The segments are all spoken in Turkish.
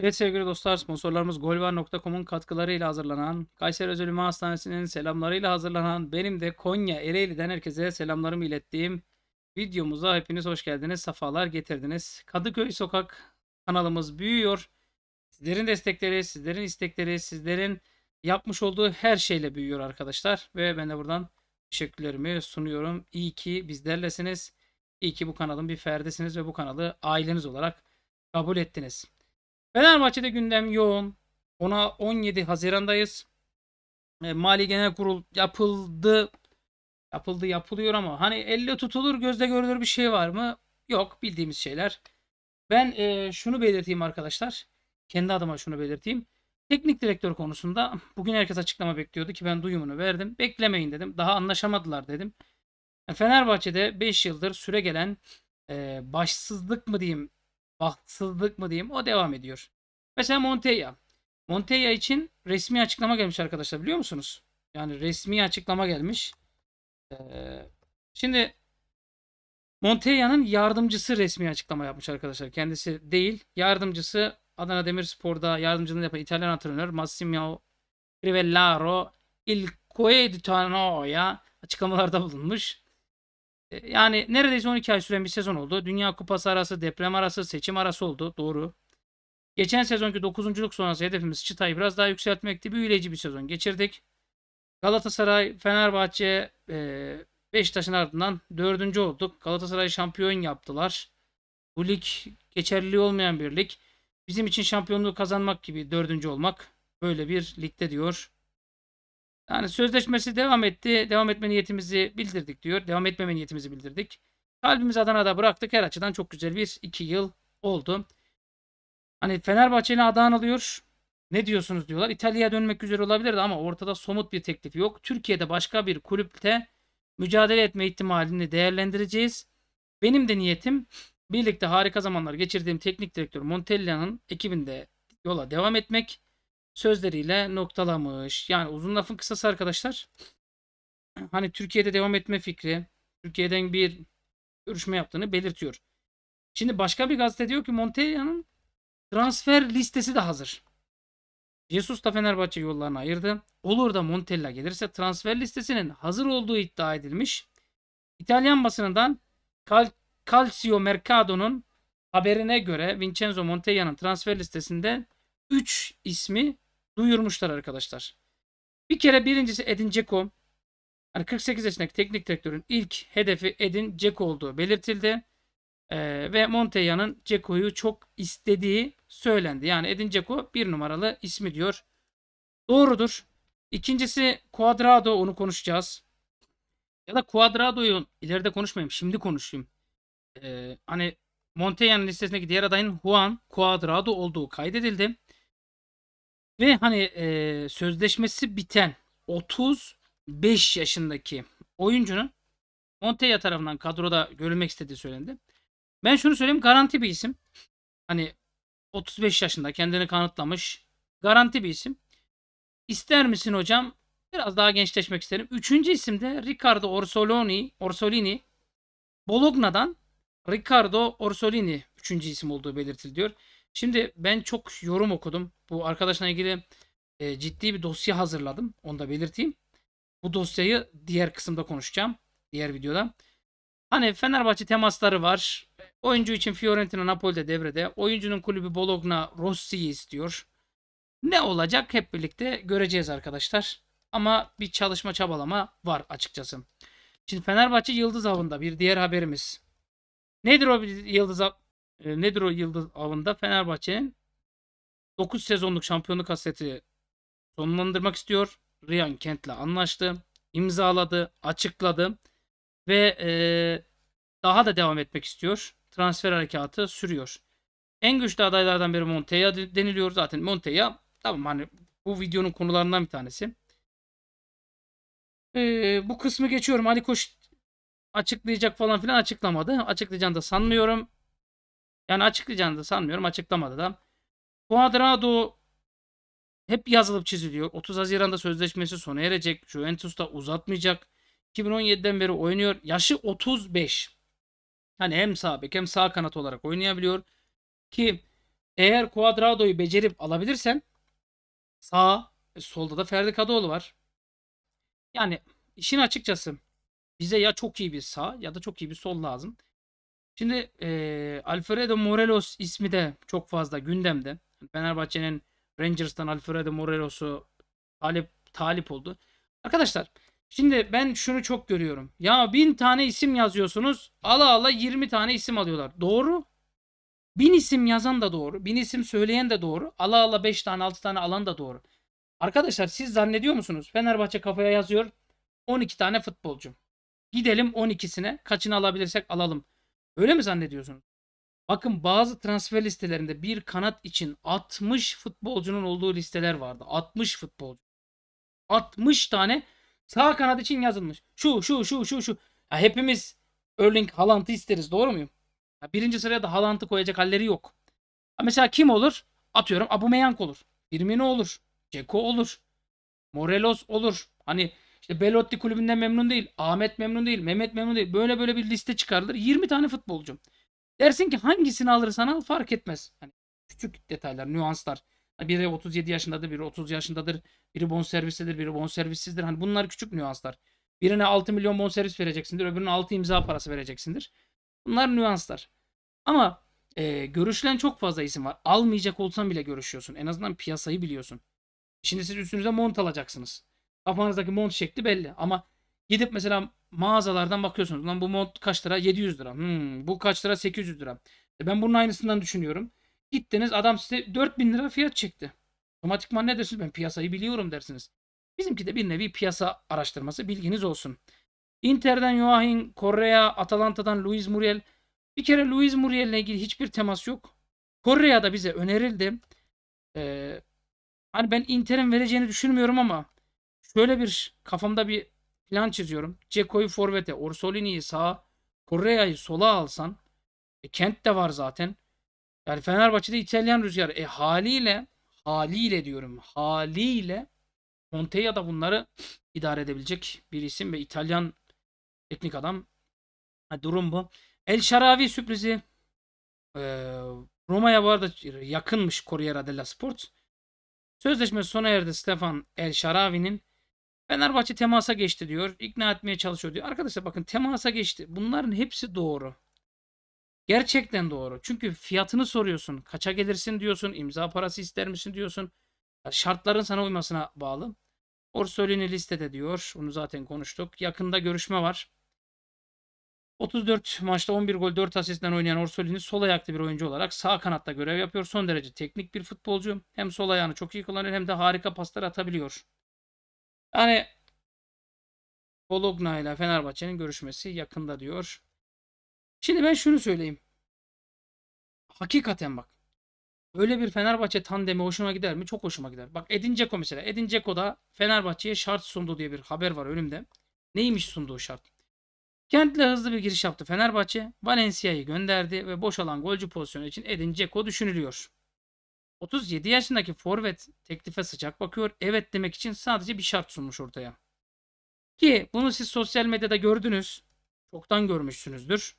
Evet sevgili dostlar sponsorlarımız golvar.com'un katkılarıyla hazırlanan Kayseri Özel Üniversite Hastanesi'nin selamlarıyla hazırlanan benim de Konya Ereğli'den herkese selamlarımı ilettiğim videomuza hepiniz hoş geldiniz. Safalar getirdiniz. Kadıköy Sokak kanalımız büyüyor. Sizlerin destekleri, sizlerin istekleri, sizlerin yapmış olduğu her şeyle büyüyor arkadaşlar. Ve ben de buradan teşekkürlerimi sunuyorum. İyi ki bizlerlesiniz. İyi ki bu kanalın bir ferdisiniz ve bu kanalı aileniz olarak kabul ettiniz. Fenerbahçe'de gündem yoğun. Ona 17 Haziran'dayız. E, Mali Genel Kurul yapıldı. Yapıldı yapılıyor ama hani elle tutulur gözde görülür bir şey var mı? Yok bildiğimiz şeyler. Ben e, şunu belirteyim arkadaşlar. Kendi adıma şunu belirteyim. Teknik direktör konusunda bugün herkes açıklama bekliyordu ki ben duyumunu verdim. Beklemeyin dedim. Daha anlaşamadılar dedim. E, Fenerbahçe'de 5 yıldır süre gelen e, başsızlık mı diyeyim bahtsızlık mı diyeyim o devam ediyor. Mesela Monteya. Monteya için resmi açıklama gelmiş arkadaşlar biliyor musunuz? Yani resmi açıklama gelmiş. Ee, şimdi Monteya'nın yardımcısı resmi açıklama yapmış arkadaşlar. Kendisi değil. Yardımcısı Adana Demirspor'da yardımcılığını yapan İtalyan antrenör Massimo Rivellaro Il Coeditano'ya açıklamalarda bulunmuş. E, yani neredeyse 12 ay süren bir sezon oldu. Dünya Kupası arası, deprem arası, seçim arası oldu. Doğru. Geçen sezonki 9. sonrası hedefimiz çıtayı biraz daha yükseltmekti. Büyüleyici bir sezon geçirdik. Galatasaray, Fenerbahçe, e, Beşiktaş'ın ardından 4. olduk. Galatasaray şampiyon yaptılar. Bu lig geçerli olmayan bir lig. Bizim için şampiyonluğu kazanmak gibi 4. olmak böyle bir ligde diyor. Yani sözleşmesi devam etti. Devam etme niyetimizi bildirdik diyor. Devam etmeme niyetimizi bildirdik. Kalbimizi Adana'da bıraktık. Her açıdan çok güzel bir iki yıl oldu. Hani Fenerbahçe ile Adana alıyor. Ne diyorsunuz diyorlar. İtalya'ya dönmek üzere olabilirdi ama ortada somut bir teklif yok. Türkiye'de başka bir kulüpte mücadele etme ihtimalini değerlendireceğiz. Benim de niyetim birlikte harika zamanlar geçirdiğim teknik direktör Montella'nın ekibinde yola devam etmek sözleriyle noktalamış. Yani uzun lafın kısası arkadaşlar. Hani Türkiye'de devam etme fikri, Türkiye'den bir görüşme yaptığını belirtiyor. Şimdi başka bir gazete diyor ki Montella'nın transfer listesi de hazır. Jesus da Fenerbahçe yollarını ayırdı. Olur da Montella gelirse transfer listesinin hazır olduğu iddia edilmiş. İtalyan basınından Cal Calcio Mercado'nun haberine göre Vincenzo Montella'nın transfer listesinde 3 ismi duyurmuşlar arkadaşlar. Bir kere birincisi Edin Dzeko. Yani 48 yaşındaki teknik direktörün ilk hedefi Edin Dzeko olduğu belirtildi. Ee, ve Montella'nın Ceko'yu çok istediği söylendi. Yani Edin Ceko bir numaralı ismi diyor. Doğrudur. İkincisi Cuadrado onu konuşacağız. Ya da Cuadrado'yu ileride konuşmayayım şimdi konuşayım. Ee, hani Montella'nın listesindeki diğer adayın Juan Cuadrado olduğu kaydedildi. Ve hani e, sözleşmesi biten 35 yaşındaki oyuncunun Montoya tarafından kadroda görülmek istediği söylendi. Ben şunu söyleyeyim garanti bir isim. Hani 35 yaşında kendini kanıtlamış. Garanti bir isim. İster misin hocam? Biraz daha gençleşmek isterim. Üçüncü isim de Ricardo Orsoloni, Orsolini Bologna'dan Ricardo Orsolini üçüncü isim olduğu belirtiliyor. Şimdi ben çok yorum okudum. Bu arkadaşla ilgili e, ciddi bir dosya hazırladım. Onu da belirteyim. Bu dosyayı diğer kısımda konuşacağım. Diğer videoda. Hani Fenerbahçe temasları var. Oyuncu için Fiorentina Napoli'de devrede. Oyuncunun kulübü Bologna Rossi'yi istiyor. Ne olacak hep birlikte göreceğiz arkadaşlar. Ama bir çalışma çabalama var açıkçası. Şimdi Fenerbahçe Yıldız Avı'nda bir diğer haberimiz. Nedir o Yıldız Avı? e, nedir o yıldız avında Fenerbahçe'nin 9 sezonluk şampiyonluk hasreti sonlandırmak istiyor. Ryan Kent'le anlaştı, imzaladı, açıkladı ve e, daha da devam etmek istiyor. Transfer harekatı sürüyor. En güçlü adaylardan biri Monteya deniliyor zaten. Monteya tamam hani bu videonun konularından bir tanesi. Ee, bu kısmı geçiyorum. Ali Koç açıklayacak falan filan açıklamadı. Açıklayacağını da sanmıyorum. Yani açıklayacağını da sanmıyorum. Açıklamadı da. Cuadrado hep yazılıp çiziliyor. 30 Haziran'da sözleşmesi sona erecek. Juventus'ta uzatmayacak. 2017'den beri oynuyor. Yaşı 35. Hani hem sağ bek hem sağ kanat olarak oynayabiliyor. Ki eğer Cuadrado'yu becerip alabilirsen sağ e, solda da Ferdi Kadıoğlu var. Yani işin açıkçası bize ya çok iyi bir sağ ya da çok iyi bir sol lazım. Şimdi e, Alfredo Morelos ismi de çok fazla gündemde. Fenerbahçe'nin Rangers'tan Alfredo Morelos'u talip, talip oldu. Arkadaşlar şimdi ben şunu çok görüyorum. Ya bin tane isim yazıyorsunuz. Ala ala 20 tane isim alıyorlar. Doğru. Bin isim yazan da doğru. Bin isim söyleyen de doğru. Ala ala 5 tane 6 tane alan da doğru. Arkadaşlar siz zannediyor musunuz? Fenerbahçe kafaya yazıyor. 12 tane futbolcu. Gidelim 12'sine. Kaçını alabilirsek alalım. Öyle mi zannediyorsunuz? Bakın bazı transfer listelerinde bir kanat için 60 futbolcunun olduğu listeler vardı. 60 futbolcu. 60 tane sağ kanat için yazılmış. Şu şu şu şu şu. Ya hepimiz Erling Haaland'ı isteriz doğru muyum? Ya birinci sıraya da Haaland'ı koyacak halleri yok. Ya mesela kim olur? Atıyorum abu Aubameyang olur. Firmino olur. Ceko olur. Morelos olur. Hani işte Belotti kulübünden memnun değil. Ahmet memnun değil. Mehmet memnun değil. Böyle böyle bir liste çıkarılır. 20 tane futbolcum. Dersin ki hangisini alırsan al fark etmez. Hani küçük detaylar, nüanslar. Hani biri 37 yaşındadır, biri 30 yaşındadır, biri bonservislidir, biri bonservissizdir. Hani bunlar küçük nüanslar. Birine 6 milyon bonservis vereceksindir, öbürüne 6 imza parası vereceksindir. Bunlar nüanslar. Ama e, görüşülen çok fazla isim var. Almayacak olsan bile görüşüyorsun. En azından piyasayı biliyorsun. Şimdi siz üstünüze mont alacaksınız kafanızdaki mont şekli belli. Ama gidip mesela mağazalardan bakıyorsunuz. Lan bu mont kaç lira? 700 lira. Hmm, bu kaç lira? 800 lira. E ben bunun aynısından düşünüyorum. Gittiniz adam size 4000 lira fiyat çekti. Otomatikman ne dersiniz? Ben piyasayı biliyorum dersiniz. Bizimki de bir nevi piyasa araştırması bilginiz olsun. Inter'den Joachim, Korea, Atalanta'dan Luis Muriel. Bir kere Luis Muriel ile ilgili hiçbir temas yok. Korea'da bize önerildi. Ee, hani ben Inter'in vereceğini düşünmüyorum ama şöyle bir kafamda bir plan çiziyorum. Ceko'yu forvete, Orsolini'yi sağa, Correa'yı sola alsan e, Kent de var zaten. Yani Fenerbahçe'de İtalyan rüzgarı. E haliyle haliyle diyorum. Haliyle Conte ya da bunları idare edebilecek bir isim ve İtalyan teknik adam. Ha, durum bu. El Şaravi sürprizi. Ee, Roma'ya bu arada yakınmış Corriere della Sport. Sözleşme sona erdi Stefan El Şaravi'nin. Fenerbahçe temasa geçti diyor. İkna etmeye çalışıyor diyor. Arkadaşlar bakın temasa geçti. Bunların hepsi doğru. Gerçekten doğru. Çünkü fiyatını soruyorsun. Kaça gelirsin diyorsun. imza parası ister misin diyorsun. Şartların sana uymasına bağlı. Orsolini listede diyor. Onu zaten konuştuk. Yakında görüşme var. 34 maçta 11 gol 4 asistten oynayan Orsolini sol ayaklı bir oyuncu olarak sağ kanatta görev yapıyor. Son derece teknik bir futbolcu. Hem sol ayağını çok iyi kullanıyor hem de harika paslar atabiliyor. Yani Bologna ile Fenerbahçe'nin görüşmesi yakında diyor. Şimdi ben şunu söyleyeyim. Hakikaten bak. Öyle bir Fenerbahçe tandemi hoşuma gider mi? Çok hoşuma gider. Bak Edin Dzeko mesela. Edin Dzeko da Fenerbahçe'ye şart sundu diye bir haber var önümde. Neymiş sunduğu şart? Kent'le hızlı bir giriş yaptı Fenerbahçe. Valencia'yı gönderdi ve boş alan golcü pozisyonu için Edin Dzeko düşünülüyor. 37 yaşındaki forvet teklife sıcak bakıyor. Evet demek için sadece bir şart sunmuş ortaya. Ki bunu siz sosyal medyada gördünüz. Çoktan görmüşsünüzdür.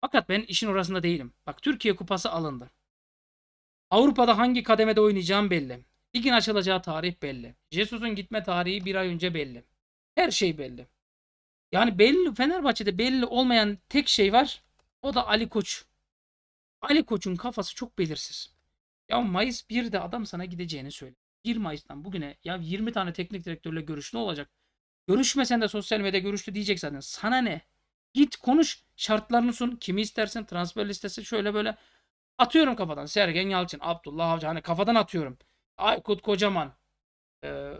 Fakat ben işin orasında değilim. Bak Türkiye kupası alındı. Avrupa'da hangi kademede oynayacağım belli. Ligin açılacağı tarih belli. Jesus'un gitme tarihi bir ay önce belli. Her şey belli. Yani belli Fenerbahçe'de belli olmayan tek şey var. O da Ali Koç. Ali Koç'un kafası çok belirsiz. Ya Mayıs 1'de adam sana gideceğini söyle. 1 Mayıs'tan bugüne ya 20 tane teknik direktörle görüş ne olacak? Görüşmesen de sosyal medyada görüştü diyecek zaten. Sana ne? Git konuş şartlarını sun. Kimi istersin transfer listesi şöyle böyle. Atıyorum kafadan. Sergen Yalçın, Abdullah Avcı. Hani kafadan atıyorum. Aykut Kocaman. E,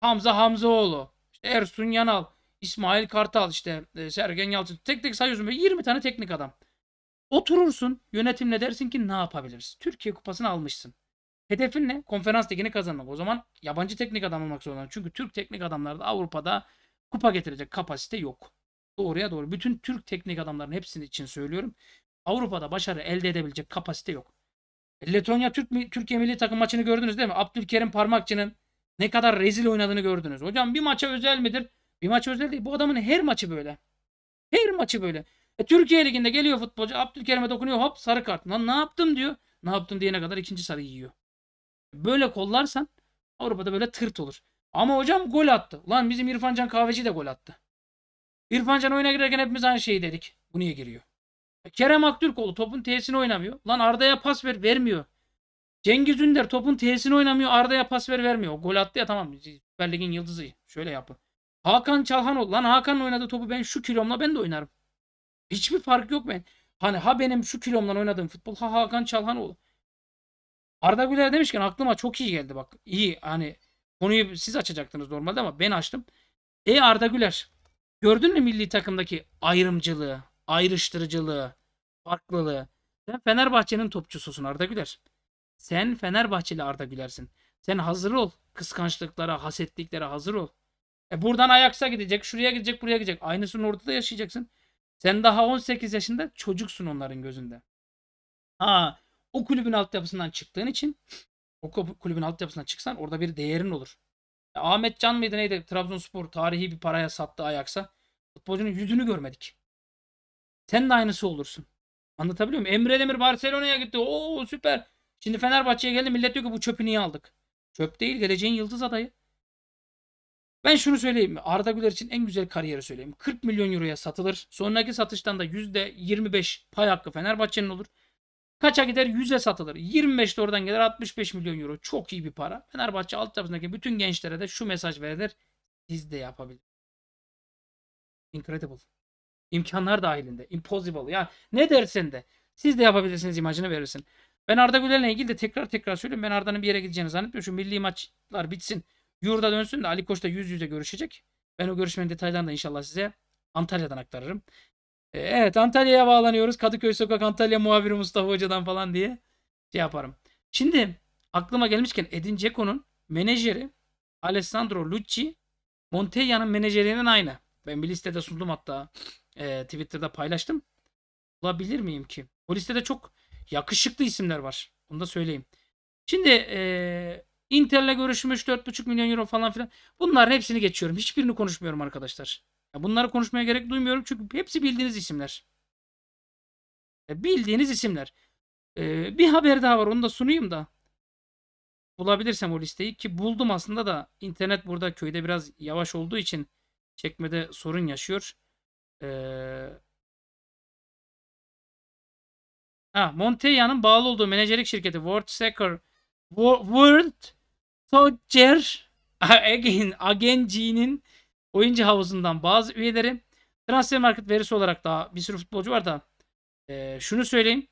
Hamza Hamzaoğlu. Işte Ersun Yanal. İsmail Kartal. işte e, Sergen Yalçın. Tek tek sayıyorsun. Böyle 20 tane teknik adam. Oturursun yönetimle dersin ki ne yapabiliriz? Türkiye kupasını almışsın. Hedefin ne? Konferans ligini kazanmak. O zaman yabancı teknik adam olmak zorunda. Çünkü Türk teknik da Avrupa'da kupa getirecek kapasite yok. Doğruya doğru. Bütün Türk teknik adamların hepsinin için söylüyorum. Avrupa'da başarı elde edebilecek kapasite yok. E, Letonya Türk Türkiye milli takım maçını gördünüz değil mi? Abdülkerim Parmakçı'nın ne kadar rezil oynadığını gördünüz. Hocam bir maça özel midir? Bir maç özel değil. Bu adamın her maçı böyle. Her maçı böyle. E, Türkiye Ligi'nde geliyor futbolcu Abdülkerim'e dokunuyor hop sarı kart. Lan ne yaptım diyor. Ne yaptım diyene kadar ikinci sarı yiyor. Böyle kollarsan Avrupa'da böyle tırt olur. Ama hocam gol attı. Lan bizim İrfancan Kahveci de gol attı. İrfancan oyuna girerken hepimiz aynı şeyi dedik. Bu niye giriyor? E, Kerem Aktürkoğlu topun T'sini oynamıyor. Lan Arda'ya pas ver vermiyor. Cengiz Ünder topun T'sini oynamıyor. Arda'ya pas ver vermiyor. gol attı ya tamam. Süper Lig'in yıldızı. Şöyle yapın. Hakan Çalhanoğlu. Lan Hakan'ın oynadığı topu ben şu kilomla ben de oynarım. Hiçbir fark yok ben. Hani ha benim şu kilomdan oynadığım futbol ha Hakan Çalhanoğlu. Arda Güler demişken aklıma çok iyi geldi bak. İyi hani konuyu siz açacaktınız normalde ama ben açtım. E Arda Güler gördün mü milli takımdaki ayrımcılığı, ayrıştırıcılığı, farklılığı? Sen Fenerbahçe'nin topçususun Arda Güler. Sen Fenerbahçeli Arda Güler'sin. Sen hazır ol. Kıskançlıklara, hasetliklere hazır ol. E buradan Ajax'a gidecek, şuraya gidecek, buraya gidecek. Aynısını orada da yaşayacaksın. Sen daha 18 yaşında çocuksun onların gözünde. Ha, o kulübün altyapısından çıktığın için o kulübün altyapısından çıksan orada bir değerin olur. Ya, Ahmet Can mıydı neydi? Trabzonspor tarihi bir paraya sattı ayaksa Futbolcunun yüzünü görmedik. Sen de aynısı olursun. Anlatabiliyor muyum? Emre Demir Barcelona'ya gitti. Oo süper. Şimdi Fenerbahçe'ye geldi. Millet diyor ki bu çöpü niye aldık? Çöp değil. Geleceğin yıldız adayı. Ben şunu söyleyeyim mi? Arda Güler için en güzel kariyeri söyleyeyim. 40 milyon euroya satılır. Sonraki satıştan da %25 pay hakkı Fenerbahçe'nin olur. Kaça gider? 100'e satılır. 25 de oradan gelir 65 milyon euro. Çok iyi bir para. Fenerbahçe alt yapısındaki bütün gençlere de şu mesaj verilir. Siz de yapabilir. Incredible. İmkanlar dahilinde. Impossible. Ya ne dersen de. Siz de yapabilirsiniz imajını verirsin. Ben Arda Güler'le ilgili de tekrar tekrar söylüyorum. Ben Arda'nın bir yere gideceğini zannetmiyorum. Şu milli maçlar bitsin. Yurda dönsün de Ali Koç'la yüz yüze görüşecek. Ben o görüşmenin detaylarını da inşallah size Antalya'dan aktarırım. E, evet Antalya'ya bağlanıyoruz. Kadıköy Sokak Antalya muhabiri Mustafa Hoca'dan falan diye şey yaparım. Şimdi aklıma gelmişken Edin Ceko'nun menajeri Alessandro Lucci Montella'nın menajerinin aynı. Ben bir listede sundum hatta. E, Twitter'da paylaştım. Bulabilir miyim ki? O listede çok yakışıklı isimler var. Onu da söyleyeyim. Şimdi e, Inter'le görüşmüş 4,5 milyon euro falan filan. Bunlar hepsini geçiyorum. Hiçbirini konuşmuyorum arkadaşlar. Ya bunları konuşmaya gerek duymuyorum çünkü hepsi bildiğiniz isimler. E, bildiğiniz isimler. E, bir haber daha var onu da sunayım da. Bulabilirsem o listeyi ki buldum aslında da internet burada köyde biraz yavaş olduğu için çekmede sorun yaşıyor. Ee, ha, Montella'nın bağlı olduğu menajerlik şirketi World Soccer World Roger Again, Agenci'nin oyuncu havuzundan bazı üyeleri transfer market verisi olarak daha bir sürü futbolcu var da e, şunu söyleyeyim.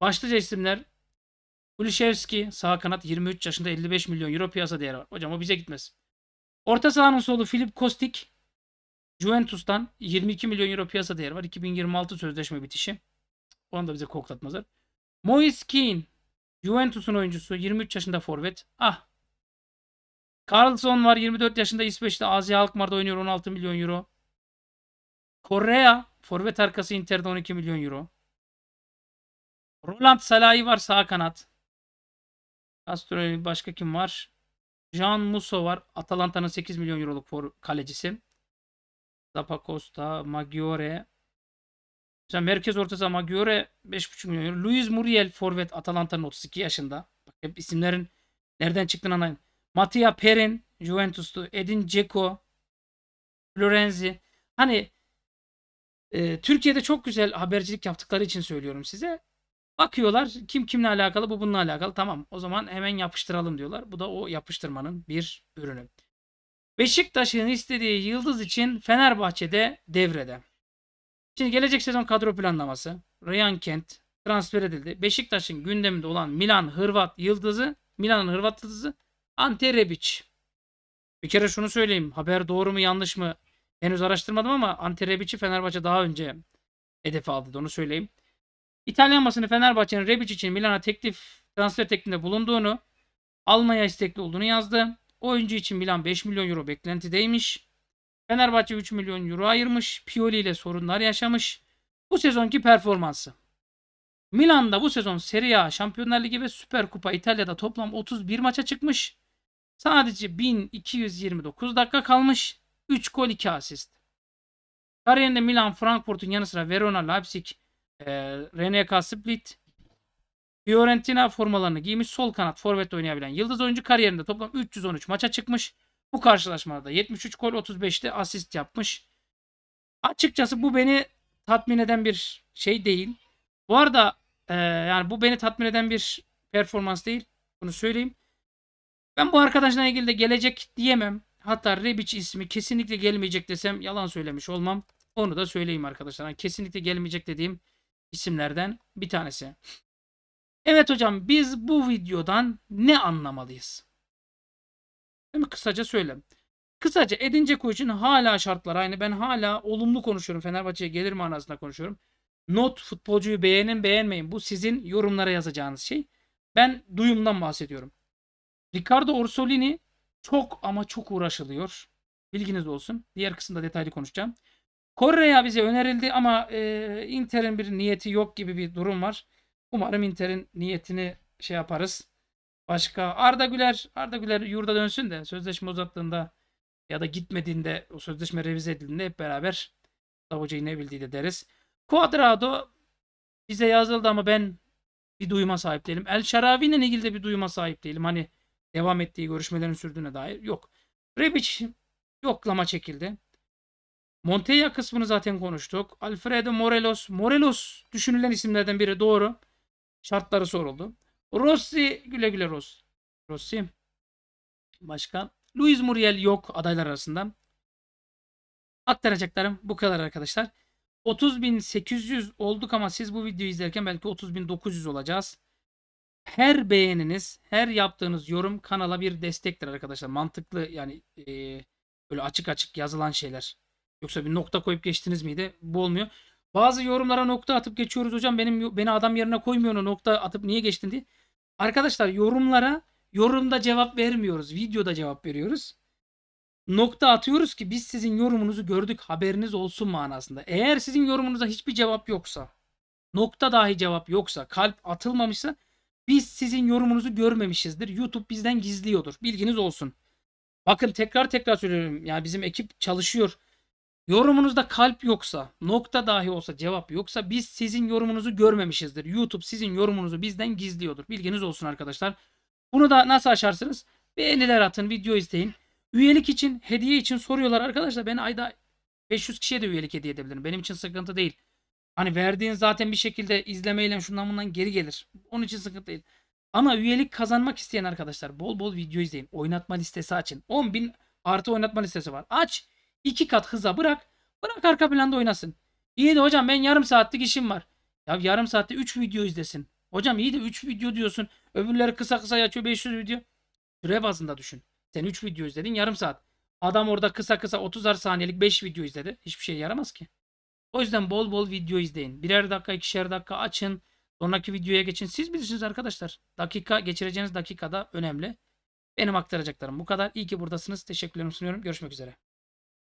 Başlıca isimler Kulüşevski sağ kanat 23 yaşında 55 milyon euro piyasa değeri var. Hocam o bize gitmez. Orta sahanın solu Filip Kostik Juventus'tan 22 milyon euro piyasa değeri var. 2026 sözleşme bitişi. Onu da bize koklatmazlar. Moise Keane Juventus'un oyuncusu 23 yaşında forvet. Ah Carlson var 24 yaşında İsveç'te Asya Alkmaar'da oynuyor 16 milyon euro. Korea forvet arkası Inter'de 12 milyon euro. Roland Salahi var sağ kanat. Castro başka kim var? Jean Musso var. Atalanta'nın 8 milyon euroluk for kalecisi. Zapa Costa, Maggiore. Mesela merkez ortası Maggiore 5,5 milyon euro. Luis Muriel forvet Atalanta'nın 32 yaşında. Bak hep isimlerin nereden çıktığını anlayın. Mattia Perin Juventus'tu. Edin Dzeko, Florenzi. Hani e, Türkiye'de çok güzel habercilik yaptıkları için söylüyorum size. Bakıyorlar kim kimle alakalı bu bununla alakalı. Tamam o zaman hemen yapıştıralım diyorlar. Bu da o yapıştırmanın bir ürünü. Beşiktaş'ın istediği yıldız için Fenerbahçe'de devrede. Şimdi gelecek sezon kadro planlaması. Ryan Kent transfer edildi. Beşiktaş'ın gündeminde olan Milan Hırvat yıldızı, Milan'ın Hırvat yıldızı Ante Rebic. Bir kere şunu söyleyeyim. Haber doğru mu yanlış mı henüz araştırmadım ama Ante Rebic'i Fenerbahçe daha önce hedefe aldı. Onu söyleyeyim. İtalyan basını Fenerbahçe'nin Rebic için Milan'a teklif transfer teklifinde bulunduğunu, almaya istekli olduğunu yazdı. Oyuncu için Milan 5 milyon euro beklentideymiş. Fenerbahçe 3 milyon euro ayırmış. Pioli ile sorunlar yaşamış. Bu sezonki performansı. Milan'da bu sezon Serie A, Şampiyonlar Ligi ve Süper Kupa İtalya'da toplam 31 maça çıkmış. Sadece 1229 dakika kalmış. 3 gol 2 asist. Kariyerinde Milan, Frankfurt'un yanı sıra Verona, Leipzig, e, RNK Split, Fiorentina formalarını giymiş. Sol kanat forvet oynayabilen yıldız oyuncu kariyerinde toplam 313 maça çıkmış. Bu karşılaşmada 73 gol 35'te asist yapmış. Açıkçası bu beni tatmin eden bir şey değil. Bu arada e, yani bu beni tatmin eden bir performans değil. Bunu söyleyeyim. Ben bu arkadaşla ilgili de gelecek diyemem. Hatta Rebic ismi kesinlikle gelmeyecek desem yalan söylemiş olmam. Onu da söyleyeyim arkadaşlar. Yani kesinlikle gelmeyecek dediğim isimlerden bir tanesi. Evet hocam biz bu videodan ne anlamalıyız? Değil mi? Kısaca söyle. Kısaca Edin Koç'un hala şartlar aynı. Ben hala olumlu konuşuyorum. Fenerbahçe'ye gelir manasında konuşuyorum. Not futbolcuyu beğenin beğenmeyin. Bu sizin yorumlara yazacağınız şey. Ben duyumdan bahsediyorum. Ricardo Orsolini çok ama çok uğraşılıyor. Bilginiz olsun. Diğer kısımda detaylı konuşacağım. Correa bize önerildi ama e, Inter'in bir niyeti yok gibi bir durum var. Umarım Inter'in niyetini şey yaparız. Başka Arda Güler, Arda Güler yurda dönsün de sözleşme uzattığında ya da gitmediğinde o sözleşme revize edildiğinde hep beraber Davoca'yı ne bildiği de deriz. Cuadrado bize yazıldı ama ben bir duyuma sahip değilim. El Şaravi'nin ilgili de bir duyuma sahip değilim. Hani devam ettiği görüşmelerin sürdüğüne dair yok. Rebic yoklama çekildi. Monteya kısmını zaten konuştuk. Alfredo Morelos. Morelos düşünülen isimlerden biri doğru. Şartları soruldu. Rossi güle güle Rossi. Rossi. Başka. Luis Muriel yok adaylar arasında. Aktaracaklarım bu kadar arkadaşlar. 30.800 olduk ama siz bu videoyu izlerken belki 30.900 olacağız her beğeniniz, her yaptığınız yorum kanala bir destektir arkadaşlar. Mantıklı yani e, böyle açık açık yazılan şeyler. Yoksa bir nokta koyup geçtiniz miydi? Bu olmuyor. Bazı yorumlara nokta atıp geçiyoruz hocam. Benim beni adam yerine koymuyor nokta atıp niye geçtin diye. Arkadaşlar yorumlara yorumda cevap vermiyoruz. Videoda cevap veriyoruz. Nokta atıyoruz ki biz sizin yorumunuzu gördük haberiniz olsun manasında. Eğer sizin yorumunuza hiçbir cevap yoksa, nokta dahi cevap yoksa, kalp atılmamışsa biz sizin yorumunuzu görmemişizdir. YouTube bizden gizliyordur. Bilginiz olsun. Bakın tekrar tekrar söylüyorum. Yani bizim ekip çalışıyor. Yorumunuzda kalp yoksa, nokta dahi olsa cevap yoksa biz sizin yorumunuzu görmemişizdir. YouTube sizin yorumunuzu bizden gizliyordur. Bilginiz olsun arkadaşlar. Bunu da nasıl aşarsınız? Beğeniler atın, video izleyin. Üyelik için, hediye için soruyorlar arkadaşlar. Ben ayda 500 kişiye de üyelik hediye edebilirim. Benim için sıkıntı değil. Hani verdiğin zaten bir şekilde izlemeyle şundan bundan geri gelir. Onun için sıkıntı değil. Ama üyelik kazanmak isteyen arkadaşlar bol bol video izleyin. Oynatma listesi açın. 10.000 artı oynatma listesi var. Aç. iki kat hıza bırak. Bırak arka planda oynasın. İyi de hocam ben yarım saatlik işim var. Ya yarım saatte 3 video izlesin. Hocam iyi de 3 video diyorsun. Öbürleri kısa kısa açıyor 500 video. Süre bazında düşün. Sen 3 video izledin yarım saat. Adam orada kısa kısa 30'ar saniyelik 5 video izledi. Hiçbir şey yaramaz ki. O yüzden bol bol video izleyin. Birer dakika, ikişer dakika açın. Sonraki videoya geçin. Siz bilirsiniz arkadaşlar. Dakika geçireceğiniz dakikada önemli. Benim aktaracaklarım bu kadar. İyi ki buradasınız. Teşekkürlerimi sunuyorum. Görüşmek üzere.